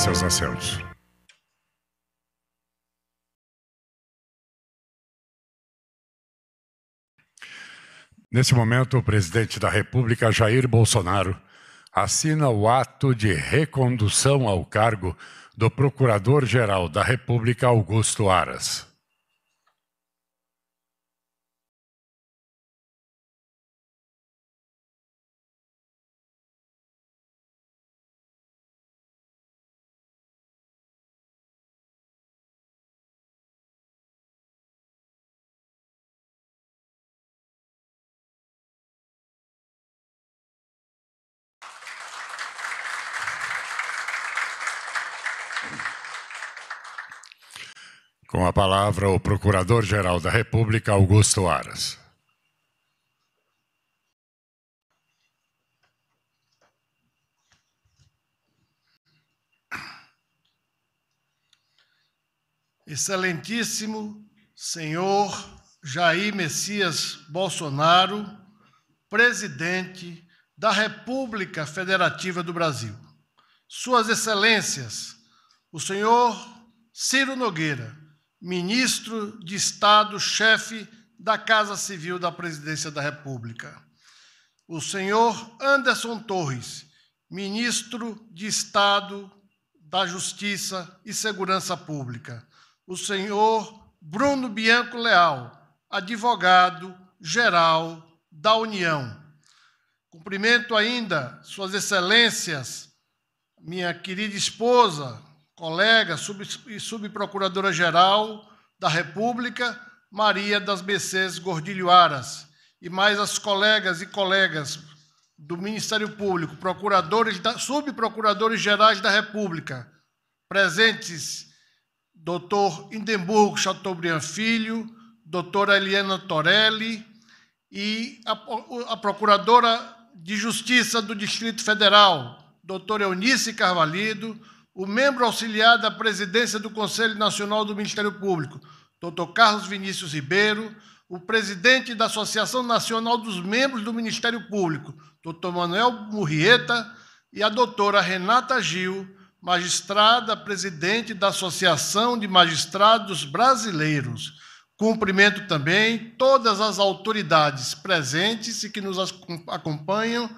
seus acertos. Nesse momento, o presidente da República, Jair Bolsonaro, assina o ato de recondução ao cargo do Procurador-Geral da República, Augusto Aras. Com a palavra, o Procurador-Geral da República, Augusto Aras. Excelentíssimo senhor Jair Messias Bolsonaro, presidente da República Federativa do Brasil. Suas Excelências, o senhor Ciro Nogueira, ministro de Estado, chefe da Casa Civil da Presidência da República. O senhor Anderson Torres, ministro de Estado da Justiça e Segurança Pública. O senhor Bruno Bianco Leal, advogado geral da União. Cumprimento ainda Suas Excelências, minha querida esposa, colega sub, e subprocuradora-geral da República, Maria das Mercedes Gordilho Aras, e mais as colegas e colegas do Ministério Público, procuradores da, subprocuradores gerais da República, presentes doutor Indemburgo Chateaubriand Filho, doutora Eliana Torelli e a, a Procuradora de Justiça do Distrito Federal, doutora Eunice Carvalho o membro auxiliar da presidência do Conselho Nacional do Ministério Público, doutor Carlos Vinícius Ribeiro, o presidente da Associação Nacional dos Membros do Ministério Público, doutor Manuel Murrieta, e a doutora Renata Gil, magistrada presidente da Associação de Magistrados Brasileiros. Cumprimento também todas as autoridades presentes e que nos acompanham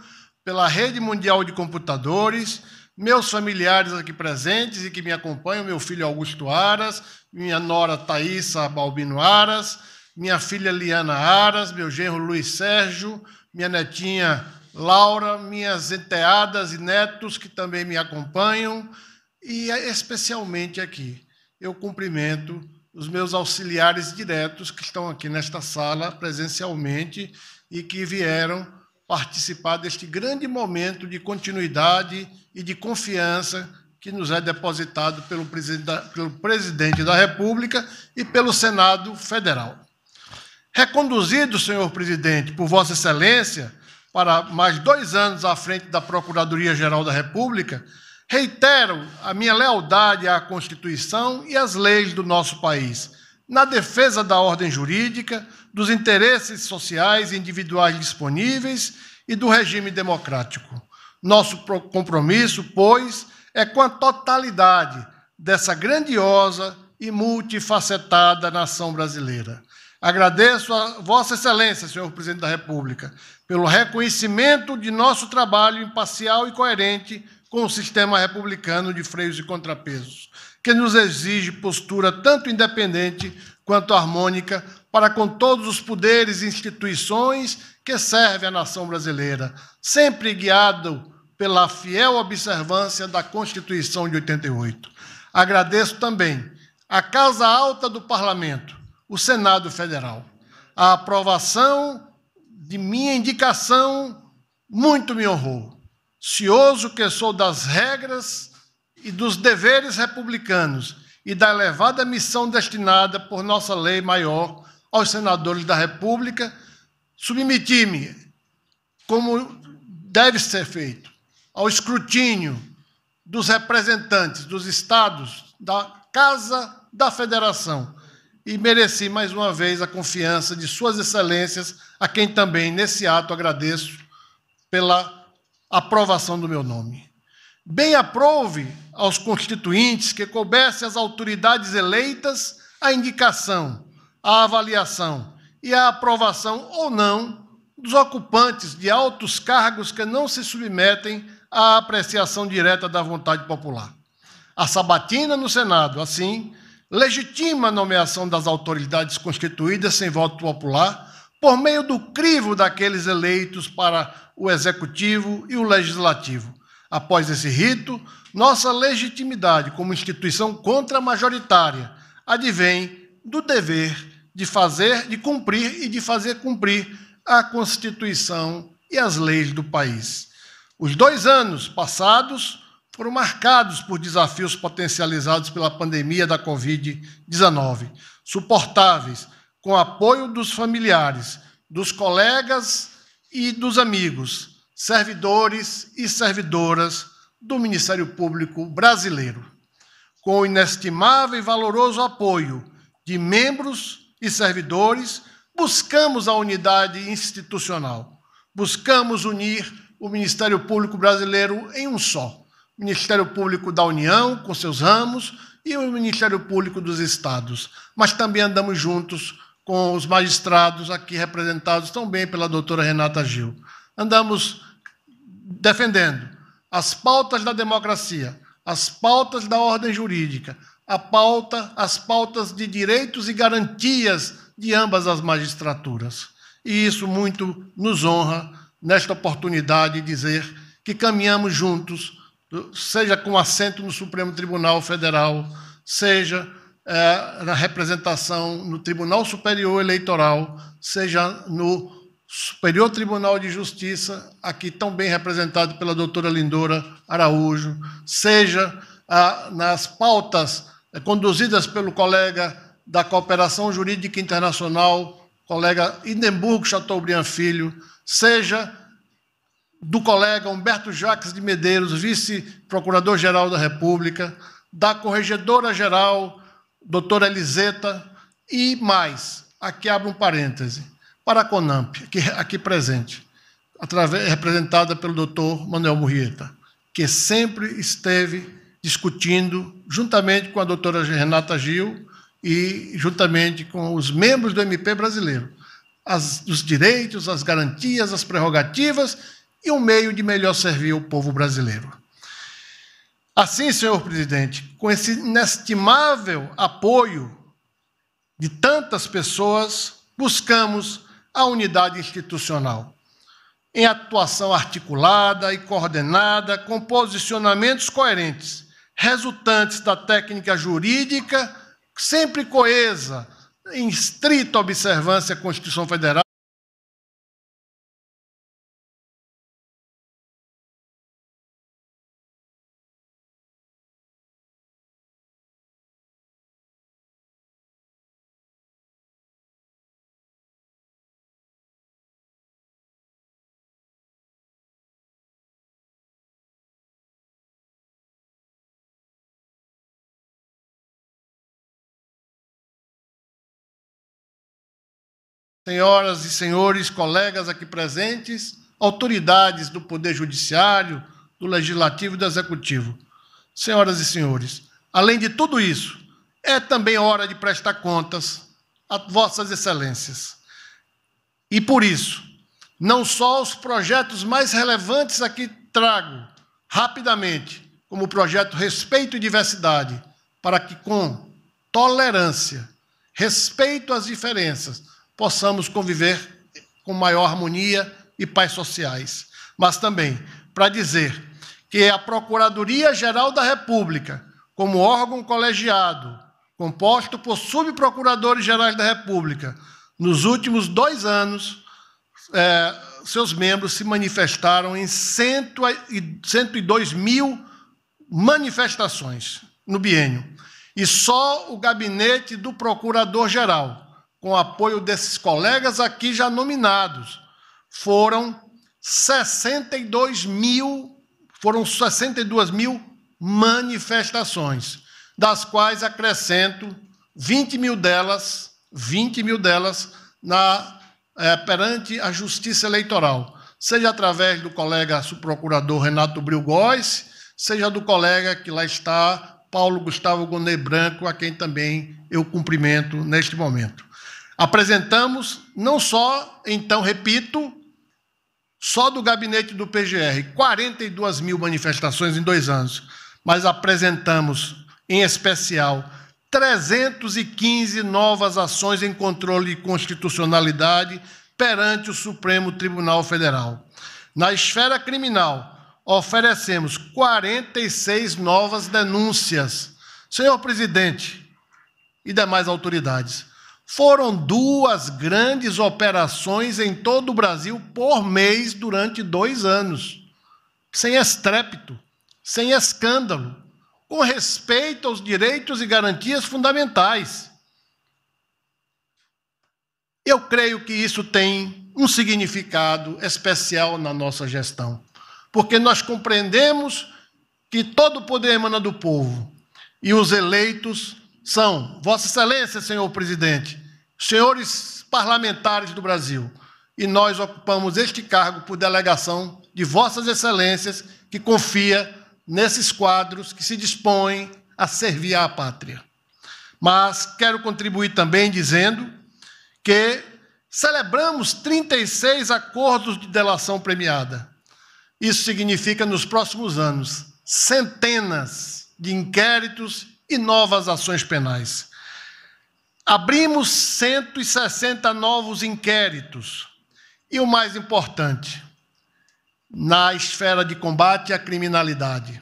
pela Rede Mundial de Computadores meus familiares aqui presentes e que me acompanham, meu filho Augusto Aras, minha nora Thaisa Balbino Aras, minha filha Liana Aras, meu genro Luiz Sérgio, minha netinha Laura, minhas enteadas e netos que também me acompanham, e é especialmente aqui eu cumprimento os meus auxiliares diretos que estão aqui nesta sala presencialmente e que vieram participar deste grande momento de continuidade e de confiança que nos é depositado pelo presidente da, pelo presidente da República e pelo Senado Federal. Reconduzido, senhor presidente, por Vossa Excelência, para mais dois anos à frente da Procuradoria-Geral da República, reitero a minha lealdade à Constituição e às leis do nosso país na defesa da ordem jurídica, dos interesses sociais e individuais disponíveis e do regime democrático. Nosso compromisso, pois, é com a totalidade dessa grandiosa e multifacetada nação brasileira. Agradeço a Vossa Excelência, senhor presidente da República, pelo reconhecimento de nosso trabalho imparcial e coerente com o sistema republicano de freios e contrapesos, que nos exige postura tanto independente quanto harmônica para com todos os poderes e instituições que serve a nação brasileira, sempre guiado pela fiel observância da Constituição de 88. Agradeço também a Casa Alta do Parlamento, o Senado Federal, a aprovação de minha indicação muito me honrou cioso que sou das regras e dos deveres republicanos e da elevada missão destinada por nossa lei maior aos senadores da República, submeti-me, como deve ser feito, ao escrutínio dos representantes dos estados da Casa da Federação e mereci mais uma vez a confiança de Suas Excelências, a quem também nesse ato agradeço pela aprovação do meu nome. Bem aprouve aos constituintes que coubesse às autoridades eleitas a indicação, a avaliação e a aprovação ou não dos ocupantes de altos cargos que não se submetem à apreciação direta da vontade popular. A sabatina no Senado, assim, legitima a nomeação das autoridades constituídas sem voto popular por meio do crivo daqueles eleitos para o executivo e o legislativo. Após esse rito, nossa legitimidade como instituição contramajoritária advém do dever de fazer, de cumprir e de fazer cumprir a Constituição e as leis do país. Os dois anos passados foram marcados por desafios potencializados pela pandemia da Covid-19, suportáveis com apoio dos familiares, dos colegas e dos amigos, servidores e servidoras do Ministério Público Brasileiro, com o inestimável e valoroso apoio de membros e servidores, buscamos a unidade institucional. Buscamos unir o Ministério Público Brasileiro em um só. O Ministério Público da União, com seus ramos, e o Ministério Público dos Estados. Mas também andamos juntos com os magistrados aqui representados também pela doutora Renata Gil. Andamos defendendo as pautas da democracia, as pautas da ordem jurídica, a pauta, as pautas de direitos e garantias de ambas as magistraturas. E isso muito nos honra nesta oportunidade dizer que caminhamos juntos, seja com assento no Supremo Tribunal Federal, seja é, na representação no Tribunal Superior Eleitoral, seja no Superior Tribunal de Justiça, aqui tão bem representado pela doutora Lindora Araújo, seja ah, nas pautas eh, conduzidas pelo colega da Cooperação Jurídica Internacional, colega Indemburgo Chateaubriand Filho, seja do colega Humberto Jacques de Medeiros, vice-procurador-geral da República, da Corregedora-Geral doutora Eliseta e mais, aqui abro um parêntese, para a Conamp, aqui, aqui presente, através, representada pelo doutor Manuel Murrieta, que sempre esteve discutindo, juntamente com a doutora Renata Gil e juntamente com os membros do MP brasileiro, as, os direitos, as garantias, as prerrogativas e um meio de melhor servir o povo brasileiro. Assim, senhor presidente, com esse inestimável apoio de tantas pessoas, buscamos a unidade institucional. Em atuação articulada e coordenada, com posicionamentos coerentes, resultantes da técnica jurídica, sempre coesa, em estrita observância à Constituição Federal. senhoras e senhores, colegas aqui presentes, autoridades do Poder Judiciário, do Legislativo e do Executivo. Senhoras e senhores, além de tudo isso, é também hora de prestar contas a Vossas Excelências. E por isso, não só os projetos mais relevantes aqui trago rapidamente, como o projeto Respeito e Diversidade, para que com tolerância, respeito às diferenças, possamos conviver com maior harmonia e paz sociais. Mas também para dizer que é a Procuradoria-Geral da República, como órgão colegiado, composto por subprocuradores-gerais da República, nos últimos dois anos, é, seus membros se manifestaram em 102 mil manifestações no biênio. E só o gabinete do procurador-geral com o apoio desses colegas aqui já nominados, foram 62 mil, foram 62 mil manifestações, das quais acrescento 20 mil delas, 20 mil delas na é, perante a Justiça Eleitoral, seja através do colega subprocurador Renato Brilgóis, seja do colega que lá está, Paulo Gustavo Gonê Branco, a quem também eu cumprimento neste momento. Apresentamos, não só, então, repito, só do gabinete do PGR, 42 mil manifestações em dois anos, mas apresentamos, em especial, 315 novas ações em controle de constitucionalidade perante o Supremo Tribunal Federal. Na esfera criminal, oferecemos 46 novas denúncias. Senhor presidente e demais autoridades, foram duas grandes operações em todo o Brasil por mês durante dois anos, sem estrépito, sem escândalo, com respeito aos direitos e garantias fundamentais. Eu creio que isso tem um significado especial na nossa gestão, porque nós compreendemos que todo o poder emana do povo e os eleitos são Vossa Excelência, senhor presidente, senhores parlamentares do Brasil, e nós ocupamos este cargo por delegação de Vossas Excelências, que confia nesses quadros que se dispõem a servir à pátria. Mas quero contribuir também dizendo que celebramos 36 acordos de delação premiada. Isso significa, nos próximos anos, centenas de inquéritos e novas ações penais. Abrimos 160 novos inquéritos. E o mais importante, na esfera de combate à criminalidade,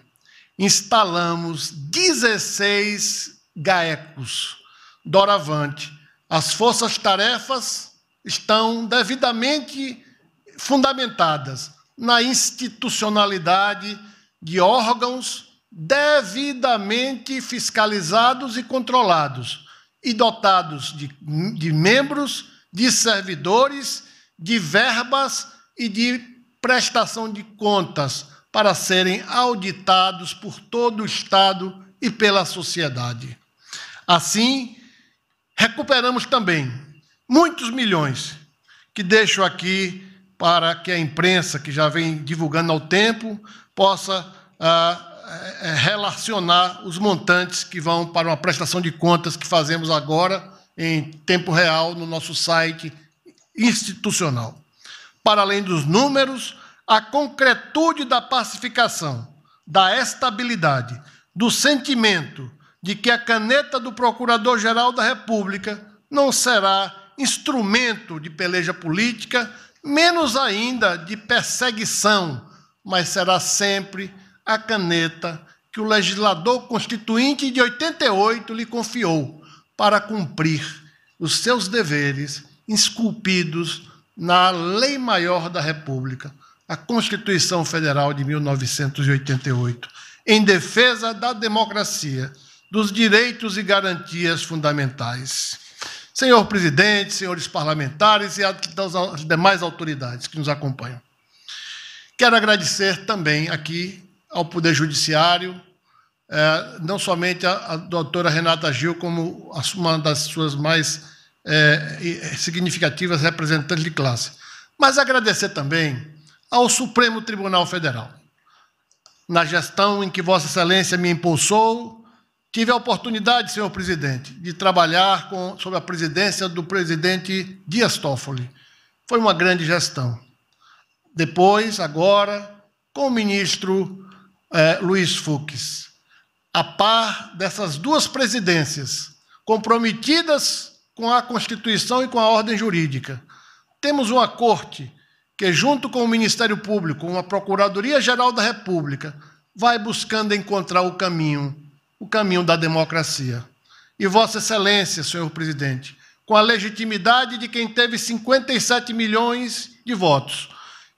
instalamos 16 GAECOS, doravante. As forças-tarefas estão devidamente fundamentadas na institucionalidade de órgãos devidamente fiscalizados e controlados e dotados de, de membros, de servidores, de verbas e de prestação de contas para serem auditados por todo o Estado e pela sociedade. Assim, recuperamos também muitos milhões que deixo aqui para que a imprensa, que já vem divulgando ao tempo, possa ah, é, é, relacionar os montantes que vão para uma prestação de contas que fazemos agora em tempo real no nosso site institucional. Para além dos números, a concretude da pacificação, da estabilidade, do sentimento de que a caneta do Procurador-Geral da República não será instrumento de peleja política, menos ainda de perseguição, mas será sempre a caneta que o legislador constituinte de 88 lhe confiou para cumprir os seus deveres esculpidos na Lei Maior da República, a Constituição Federal de 1988, em defesa da democracia, dos direitos e garantias fundamentais. Senhor presidente, senhores parlamentares e as demais autoridades que nos acompanham. Quero agradecer também aqui ao Poder Judiciário, é, não somente a, a, doutora Renata Gil, como uma das suas mais é, significativas representantes de classe, mas agradecer também ao Supremo Tribunal Federal. Na gestão em que Vossa Excelência me impulsou, tive a oportunidade, senhor presidente, de trabalhar com, sob a presidência do presidente Dias Toffoli. Foi uma grande gestão. Depois, agora, com o ministro é, Luiz Fux, a par dessas duas presidências, comprometidas com a Constituição e com a ordem jurídica, temos uma corte que, junto com o Ministério Público, uma Procuradoria-Geral da República, vai buscando encontrar o caminho, o caminho da democracia. E Vossa Excelência, senhor presidente, com a legitimidade de quem teve 57 milhões de votos,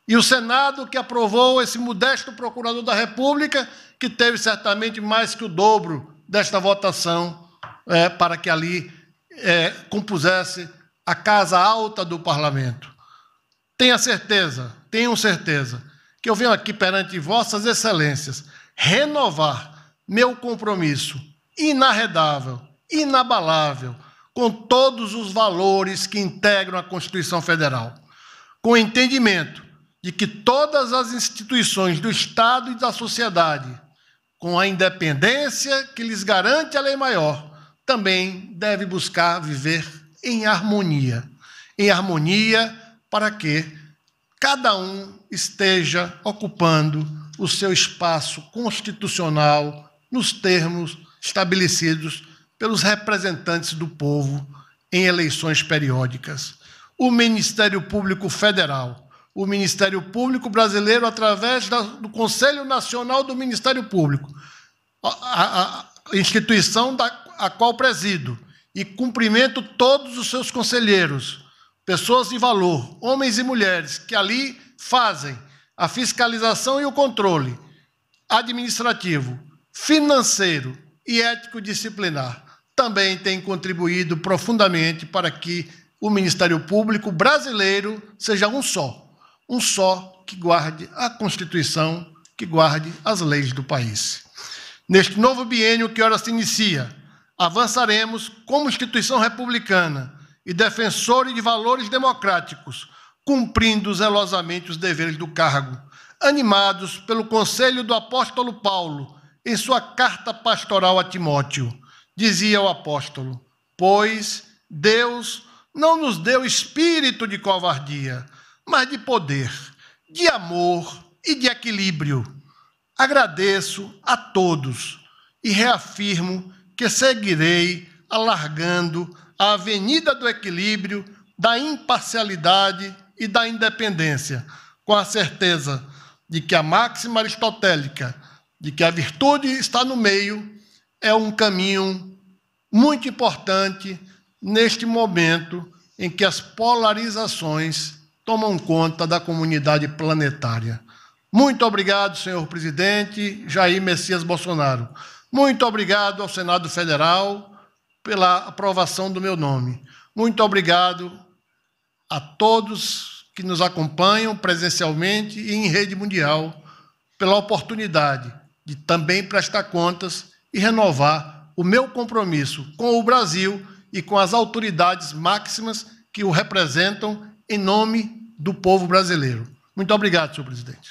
e o Senado que aprovou esse modesto procurador da República, que teve certamente mais que o dobro desta votação é, para que ali é, compusesse a Casa Alta do Parlamento. Tenha certeza, tenho certeza, que eu venho aqui perante Vossas Excelências renovar meu compromisso inarredável, inabalável, com todos os valores que integram a Constituição Federal, com entendimento de que todas as instituições do Estado e da sociedade, com a independência que lhes garante a lei maior, também deve buscar viver em harmonia. Em harmonia para que cada um esteja ocupando o seu espaço constitucional nos termos estabelecidos pelos representantes do povo em eleições periódicas. O Ministério Público Federal o Ministério Público Brasileiro através do Conselho Nacional do Ministério Público, a, a instituição da, a qual presido, e cumprimento todos os seus conselheiros, pessoas de valor, homens e mulheres, que ali fazem a fiscalização e o controle administrativo, financeiro e ético-disciplinar. Também tem contribuído profundamente para que o Ministério Público brasileiro seja um só um só que guarde a Constituição, que guarde as leis do país. Neste novo biênio que ora se inicia, avançaremos como instituição republicana e defensores de valores democráticos, cumprindo zelosamente os deveres do cargo, animados pelo conselho do apóstolo Paulo em sua carta pastoral a Timóteo. Dizia o apóstolo: Pois Deus não nos deu espírito de covardia, mas de poder, de amor e de equilíbrio. Agradeço a todos e reafirmo que seguirei alargando a avenida do equilíbrio, da imparcialidade e da independência, com a certeza de que a máxima aristotélica de que a virtude está no meio é um caminho muito importante neste momento em que as polarizações tomam conta da comunidade planetária. Muito obrigado, senhor presidente Jair Messias Bolsonaro. Muito obrigado ao Senado Federal pela aprovação do meu nome. Muito obrigado a todos que nos acompanham presencialmente e em rede mundial pela oportunidade de também prestar contas e renovar o meu compromisso com o Brasil e com as autoridades máximas que o representam em nome do povo brasileiro. Muito obrigado, senhor presidente.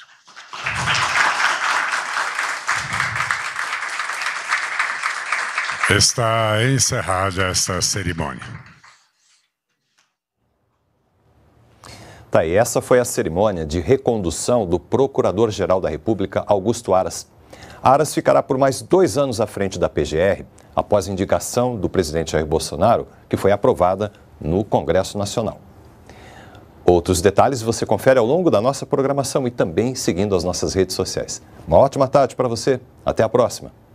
Está encerrada essa cerimônia. Tá, e essa foi a cerimônia de recondução do Procurador-Geral da República, Augusto Aras. Aras ficará por mais dois anos à frente da PGR, após indicação do presidente Jair Bolsonaro, que foi aprovada no Congresso Nacional. Outros detalhes você confere ao longo da nossa programação e também seguindo as nossas redes sociais. Uma ótima tarde para você. Até a próxima.